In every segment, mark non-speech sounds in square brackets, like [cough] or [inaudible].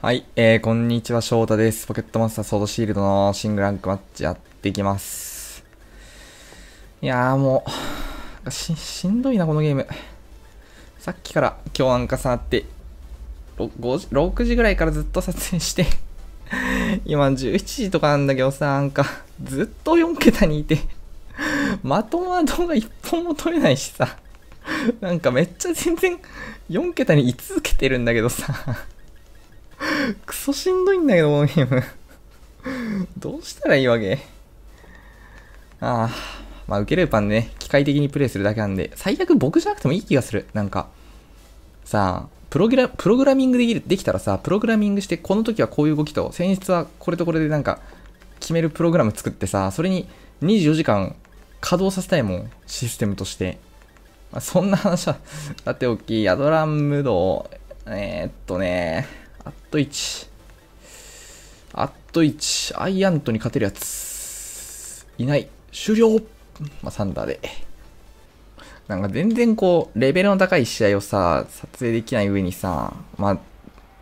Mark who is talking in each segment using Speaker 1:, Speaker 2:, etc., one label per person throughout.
Speaker 1: はい、えー、こんにちは、翔太です。ポケットマスターソードシールドのシングランクマッチやっていきます。いやーもう、し、しんどいな、このゲーム。さっきから今日なんかさって、5時、6時ぐらいからずっと撮影して、[laughs] 今11時とかなんだけどさ、なんか、ずっと4桁にいて、まともな動画1本も撮れないしさ、なんかめっちゃ全然4桁に居続けてるんだけどさ、[laughs] クソしんどいんだけど、このゲーム。[laughs] どうしたらいいわけああ。まあ、受けるパンね、機械的にプレイするだけなんで、最悪僕じゃなくてもいい気がする。なんか、さあ、プログラ、プログラミングできる、できたらさ、プログラミングして、この時はこういう動きと、先日はこれとこれでなんか、決めるプログラム作ってさ、それに24時間稼働させたいもん、システムとして。まあ、そんな話は、っ [laughs] ておき、アドラン無道、えー、っとね、あっと1。あっと1。アイアントに勝てるやつ。いない。終了まあ、サンダーで。なんか全然こう、レベルの高い試合をさ、撮影できない上にさ、まあ、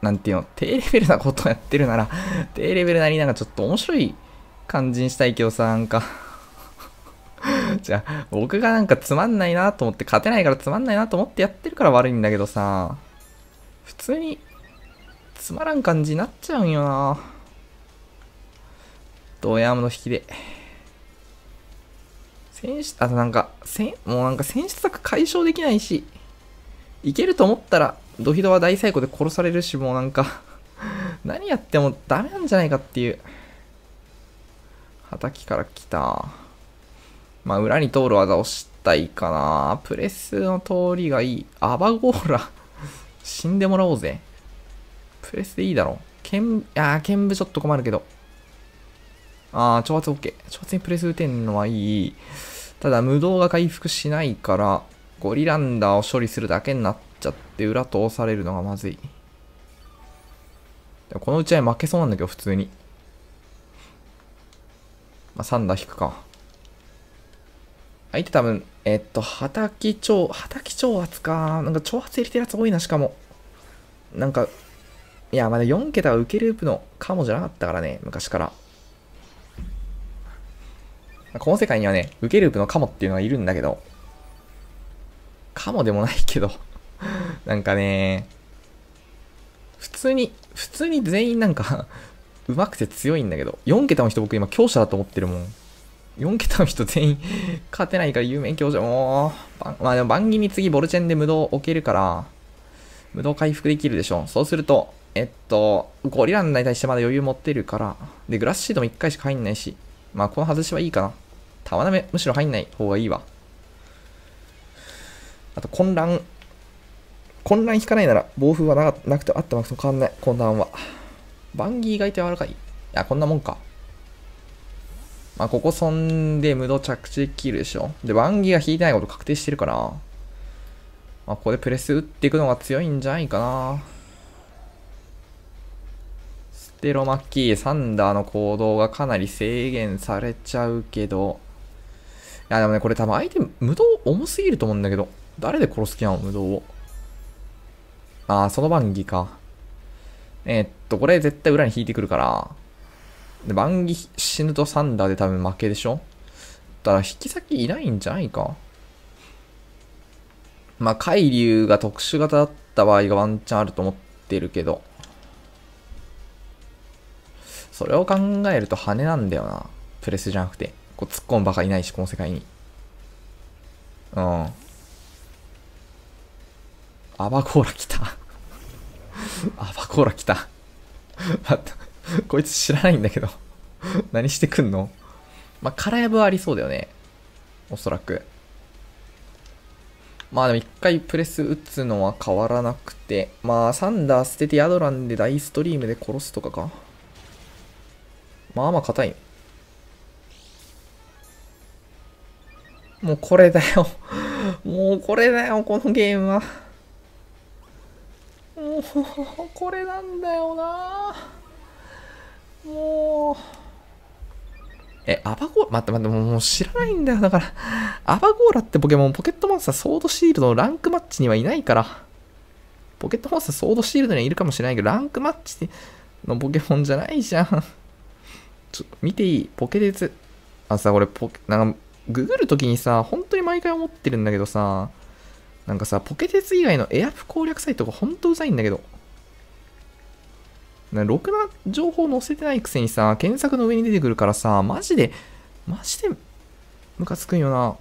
Speaker 1: なんていうの、低レベルなことをやってるなら、[laughs] 低レベルなりなんかちょっと面白い感じにしたいけどさ、なんか [laughs] じゃあ、僕がなんかつまんないなと思って、勝てないからつまんないなと思ってやってるから悪いんだけどさ、普通につまらん感じになっちゃうんよなドヤムの引きで選手あとなんかせんもうなんか選手策解消できないしいけると思ったらドヒドは大最高で殺されるしもうなんか [laughs] 何やってもダメなんじゃないかっていう畑から来たまあ裏に通る技をしたいかなプレスの通りがいいアバゴーラ死んでもらおうぜプレスでいいだろう。剣、あー、剣舞ちょっと困るけど。あー、挑発 OK。挑発にプレス打てんのはいい。ただ、無動が回復しないから、ゴリランダーを処理するだけになっちゃって、裏通されるのがまずい。この打ち合い負けそうなんだけど、普通に。まあ、3打引くか。相手多分、えっと、はたき超、はたき超圧か。なんか、挑発入れてるやつ多いな、しかも。なんか、いや、まだ4桁は受けループのカモじゃなかったからね、昔から。この世界にはね、受けループのカモっていうのがいるんだけど、カモでもないけど [laughs] なんかね、普通に、普通に全員なんか上手くて強いんだけど、4桁の人僕今強者だと思ってるもん。4桁の人全員勝てないから有名強者、もう、まあでも番組次ボルチェンで無道置けるから、無道回復できるでしょ。そうすると、えっと、ゴリラに対してまだ余裕持ってるから、で、グラスシードも1回しか入んないし、まあ、この外しはいいかな。タワナメ、むしろ入んない方がいいわ。あと、混乱。混乱引かないなら、暴風はななくてあったくても変わんない。混乱は。バンギー意外と柔らかい。いや、こんなもんか。まあ、ここ損んで無駄着地できるでしょ。で、バンギーが引いてないこと確定してるから、まあ、ここでプレス打っていくのが強いんじゃないかな。テロマキー、サンダーの行動がかなり制限されちゃうけど、いやでもね、これ多分相手、無道重すぎると思うんだけど、誰で殺す気なの無道を。ああ、その番儀か。えー、っと、これ絶対裏に引いてくるから、で、番儀死ぬとサンダーで多分負けでしょだから引き先いないんじゃないかまあ、海流が特殊型だった場合がワンチャンあると思ってるけど。それを考えると羽なんだよな。プレスじゃなくて。こう突っ込むバカいないし、この世界に。うん。アバコーラ来たアバコーラ来たまた、こいつ知らないんだけど何してくんのまあ、空やぶはありそうだよね。おそらく。まあでも一回プレス打つのは変わらなくて。まあサンダー捨ててヤドランで大ストリームで殺すとかか。まあまあ硬い。もうこれだよ [laughs] もうこれだよ、このゲームは。もう、これなんだよなもう。え、アバゴーラ、待って待って、もう知らないんだよ。だから、アバゴーラってポケモン、ポケットモンスター、ソードシールドのランクマッチにはいないから、ポケットモンスター、ソードシールドにはいるかもしれないけど、ランクマッチのポケモンじゃないじゃん。ちょ見ていいポケデツ。あ、さ、これポケ、なんか、ググるときにさ、本当に毎回思ってるんだけどさ、なんかさ、ポケデツ以外のエアプ攻略サイトが本当うざいんだけど。なろくな情報載せてないくせにさ、検索の上に出てくるからさ、マジで、マジで、ムカつくんよな。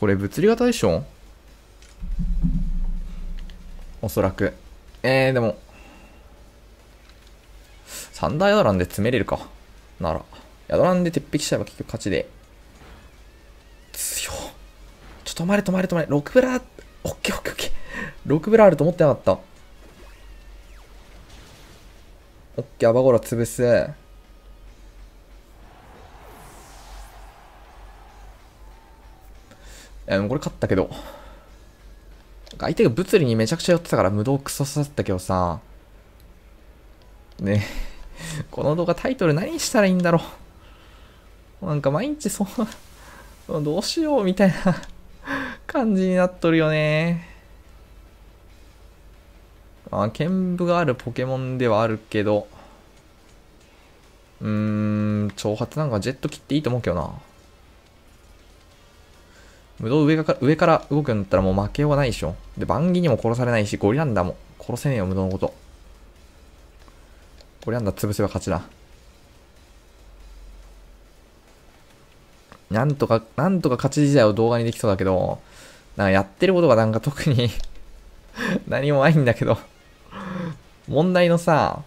Speaker 1: これ物理型でしょおそらく。えー、でも、サンダーヤドランで詰めれるか。なら。ヤドランで鉄壁しちゃえば結局勝ちで。強ちょっと止まれ止まれ止まれ。6ブラー、オッケーオッケーオッケー。6ブラあると思ってなかった。オッケー、アバゴラ潰す。いや、もうこれ勝ったけど。相手が物理にめちゃくちゃ寄ってたから無道クソさったけどさ。ね [laughs] この動画タイトル何したらいいんだろう。なんか毎日そう、どうしようみたいな [laughs] 感じになっとるよね。まあ、剣舞があるポケモンではあるけど、うーん、挑発なんかジェット切っていいと思うけどな。無道上か上から動くんだったらもう負けようがないでしょ。で、番ンギにも殺されないし、ゴリランダも殺せねえよ、無道のこと。これなんだ、潰せば勝ちだ。なんとか、なんとか勝ち自体を動画にできそうだけど、なんかやってることがなんか特に [laughs] 何もないんだけど問題のさ、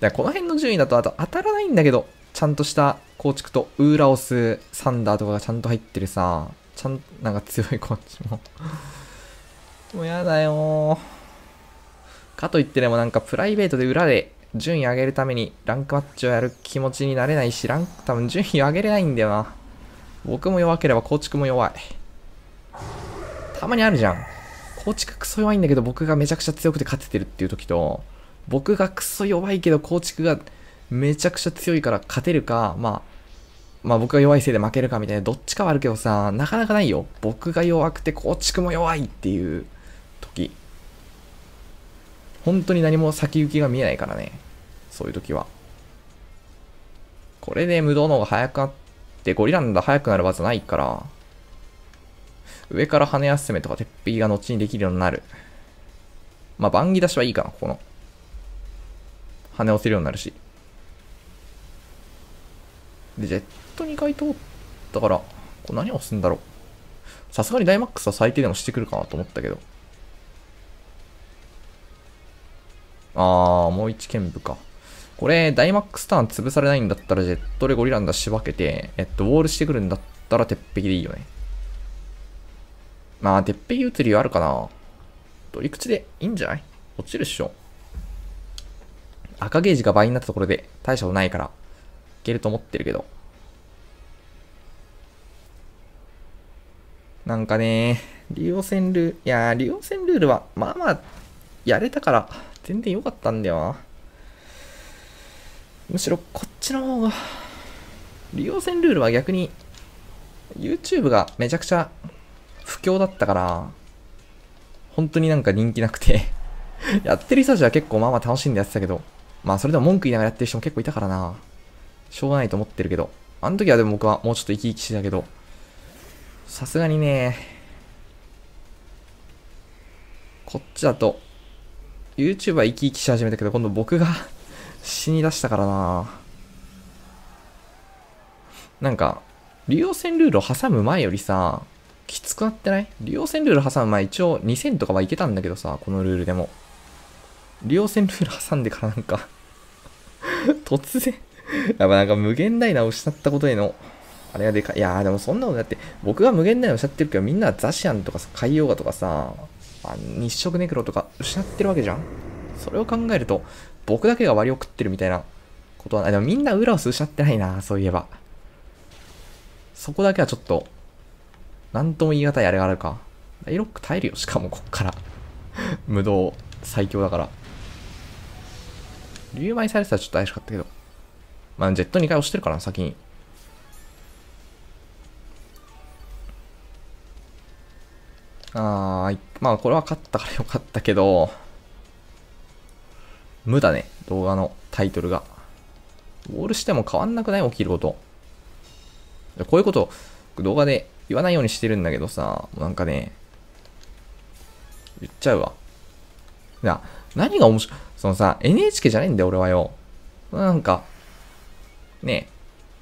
Speaker 1: だこの辺の順位だとあと当たらないんだけど、ちゃんとした構築とウーラオス、サンダーとかがちゃんと入ってるさ、ちゃん、なんか強いこっちももうやだよかといってでもなんかプライベートで裏で順位上げるためにランクマッチをやる気持ちになれないし、ランク多分順位上げれないんだよな。僕も弱ければ構築も弱い。たまにあるじゃん。構築クソ弱いんだけど僕がめちゃくちゃ強くて勝ててるっていう時と、僕がクソ弱いけど構築がめちゃくちゃ強いから勝てるか、まあ、まあ僕が弱いせいで負けるかみたいな、どっちかはあるけどさ、なかなかないよ。僕が弱くて構築も弱いっていう時。本当に何も先行きが見えないからね。そういう時は。これで無道の方が早くなって、ゴリランだ早くなるはずないから、上から跳ね休めとか鉄壁が後にできるようになる。まあ、番木出しはいいかな、ここの。跳ね押せるようになるし。で、ジェット2回通ったから、これ何を押すんだろう。さすがにダイマックスは最低でもしてくるかなと思ったけど。あー、もう一剣舞か。これ、ダイマックスターン潰されないんだったら、ジェットでゴリランダ仕分けて、えっと、ウォールしてくるんだったら、鉄壁でいいよね。まあ、鉄壁移りはあるかな。取り口でいいんじゃない落ちるっしょ。赤ゲージが倍になったところで、大したことないから、いけると思ってるけど。なんかね、竜王戦ルール、いやー、竜王戦ルールは、まあまあ、やれたから、全然良かったんだよな。むしろこっちの方が、利用戦ルールは逆に、YouTube がめちゃくちゃ不況だったから、本当になんか人気なくて [laughs] やってる人たちは結構まあまあ楽しんでやってたけど、まあそれでも文句言いながらやってる人も結構いたからな。しょうがないと思ってるけど。あの時はでも僕はもうちょっと生き生きしてたけど、さすがにね、こっちだと YouTuber 生き生きし始めたけど、今度僕が [laughs] 死に出したからななんか、竜王戦ルールを挟む前よりさ、きつくなってない竜王戦ルール挟む前、一応2000とかはいけたんだけどさ、このルールでも。竜王戦ルール挟んでからなんか [laughs] 突然やっぱなんか無限大な失ったことへの、あれがでかい。いやーでもそんなことだって、僕が無限大なおっしゃってるけど、みんなはザシアンとかさ、海洋画とかさ、まあ、日食ネクロとか失ってるわけじゃんそれを考えると、僕だけが割を食ってるみたいなことはない。でもみんな裏をス失ってないな、そういえば。そこだけはちょっと、なんとも言い難いあれがあるか。ダイロック耐えるよ、しかもこっから。[laughs] 無道最強だから。竜舞されてたらちょっと怪しかったけど。まあ、ジェット2回押してるからな、先に。あー、まあこれは勝ったからよかったけど、無だね、動画のタイトルが。ゴールしても変わんなくない起きること。こういうこと動画で言わないようにしてるんだけどさ、なんかね、言っちゃうわ。な、何が面白い、そのさ、NHK じゃないんだよ、俺はよ。なんか、ねえ、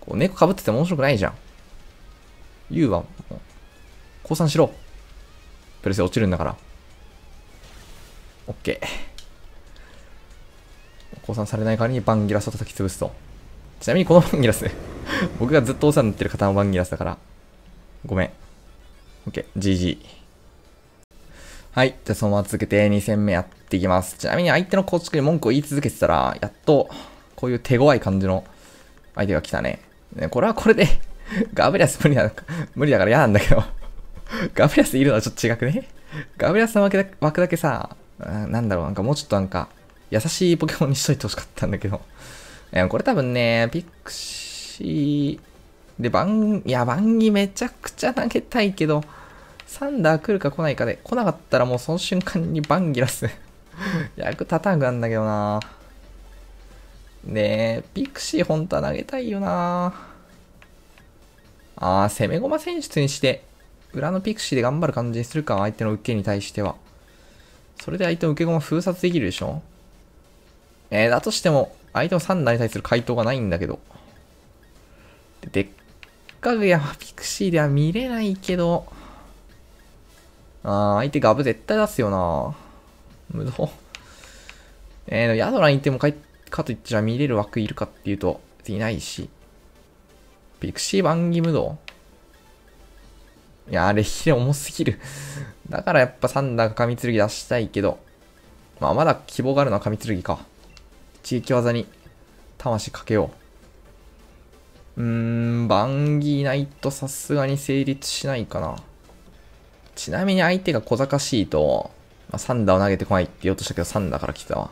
Speaker 1: こう猫かぶってて面白くないじゃん。言うわ、もう。降参しろ。プレス落ちるんだから。OK。降参されない代わりにバンギラスを叩き潰すと。ちなみにこのバンギラス [laughs] 僕がずっとお世話になってる方のバンギラスだから。ごめん。OK。GG。はい。じゃあそのまま続けて2戦目やっていきます。ちなみに相手の構築に文句を言い続けてたら、やっと、こういう手強い感じの相手が来たね。ねこれはこれで [laughs] ガブリアス無理だ、無理だから嫌なんだけど [laughs] ガブリアスいるのはちょっと違くねガブリアスの枠だ枠だけさ、なんだろう、なんかもうちょっとなんか、優しいポケモンにしといてほしかったんだけど。これ多分ね、ピクシー、で、ン、いや、バンギめちゃくちゃ投げたいけど、サンダー来るか来ないかで、来なかったらもうその瞬間にバンギラス [laughs] 役立たなくなんだけどなねえ、ピクシー本当は投げたいよなあー、攻め駒選出にして、裏のピクシーで頑張る感じにするか、相手の受けに対しては。それで相手の受け駒封殺できるでしょえー、だとしても、相手のダ段に対する回答がないんだけど。で、でっかぐやピクシーでは見れないけど、あー、相手ガブ絶対出すよな無道。えー、ヤドラにいてもかかといってじゃ見れる枠いるかっていうと、いないし。ピクシー番義無道いや、あれ、ヒ重すぎる。[laughs] だからやっぱサンダーが神剣出したいけど、まあ、まだ希望があるのは神剣か。地域技に魂かけよう。うーん、バンギーナイトさすがに成立しないかな。ちなみに相手が小賢しいと、まあ、サンダーを投げてこないって言おうとしたけど、サンダーから来たわ。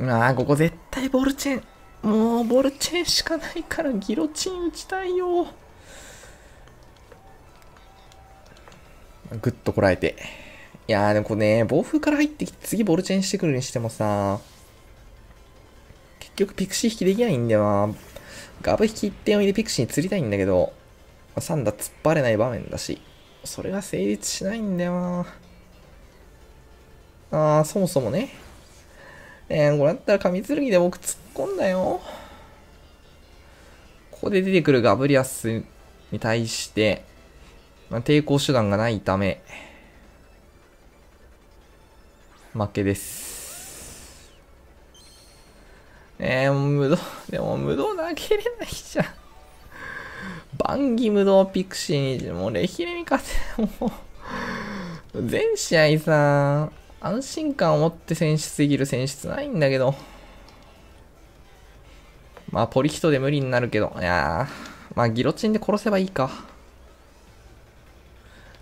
Speaker 1: ああ、ここ絶対ボールチェーン。もう、ボールチェーンしかないからギロチン打ちたいよ。ぐっとこらえて。いやーでもこれね、暴風から入ってきて、次ボルチェンしてくるにしてもさ、結局ピクシー引きできないんだよな。ガブ引き1点を入れピクシーに釣りたいんだけど、サンダ突っ張れない場面だし、それが成立しないんだよな。あー、そもそもね。えー、これだったら紙剣で僕突っ込んだよ。ここで出てくるガブリアスに対して、まあ、抵抗手段がないため、負けです。えー、無道、でも無道投げれないじゃん。バンギ無道ピクシーに、もうレヒレに勝て、もう、全試合さ、安心感を持って選手すぎる選出ないんだけど。まあ、ポリヒトで無理になるけど、いやー、まあ、ギロチンで殺せばいいか。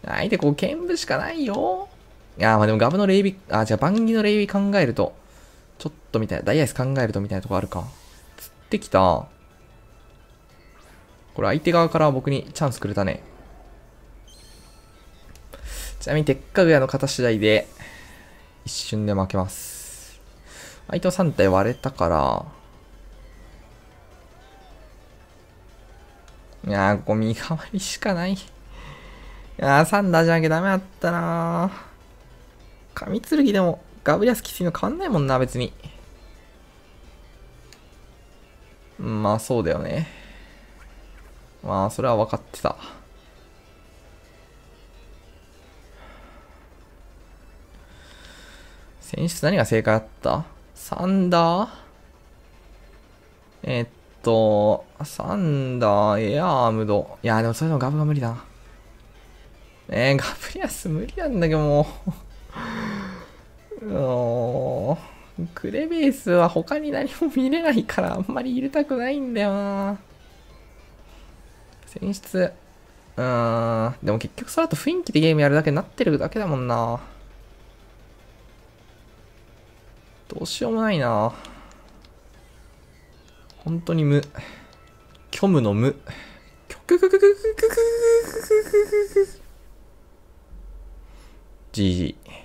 Speaker 1: 相手こう剣舞しかないよ。いやまあでもガブの礼儀、あ、じゃあ番組の礼儀考えると、ちょっとみたいな、ダイアイス考えるとみたいなとこあるか。釣ってきた。これ相手側から僕にチャンスくれたね。ちなみに、鉄火具屋の型次第で、一瞬で負けます。相手は3体割れたから、いやー、ここ身代わりしかない。いやー、サンダーじゃなきゃダメだったな神剣でもガブリアスきついの変わんないもんな、別に。まあ、そうだよね。まあ、それは分かってた。選出何が正解だったサンダーえっと、サンダー、エアームド。いや、でもそういうのガブが無理だな。ねえ、[laughs] ガブリアス無理なんだけどもう。ク [laughs] レベースは他に何も見れないからあんまり入れたくないんだよな。選出。うん。でも結局それだと雰囲気でゲームやるだけになってるだけだもんな。どうしようもないな。本当に無。虚無の無。虚無の無。GG。